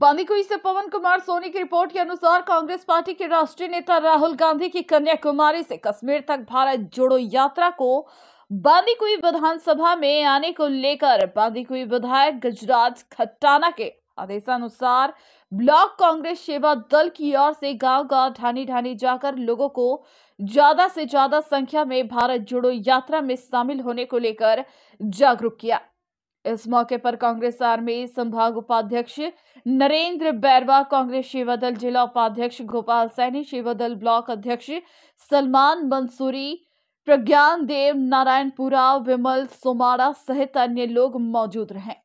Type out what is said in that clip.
बांदीकुई से पवन कुमार सोनी की रिपोर्ट के अनुसार कांग्रेस पार्टी के राष्ट्रीय नेता राहुल गांधी की कन्याकुमारी से कश्मीर तक भारत जोड़ो यात्रा को बांदीकुई विधानसभा में आने को लेकर बांदीकुई विधायक गजराज खट्टाना के आदेशानुसार ब्लॉक कांग्रेस सेवा दल की ओर से गांव गांव ढानी ढानी जाकर लोगों को ज्यादा से ज्यादा संख्या में भारत जोड़ो यात्रा में शामिल होने को लेकर जागरूक किया इस मौके पर कांग्रेस आर्मी संभाग उपाध्यक्ष नरेंद्र बैरवा कांग्रेस शिवदल जिला उपाध्यक्ष गोपाल सैनी शिवदल ब्लॉक अध्यक्ष सलमान मंसूरी प्रज्ञान देव नारायणपुरा विमल सोमाड़ा सहित अन्य लोग मौजूद रहे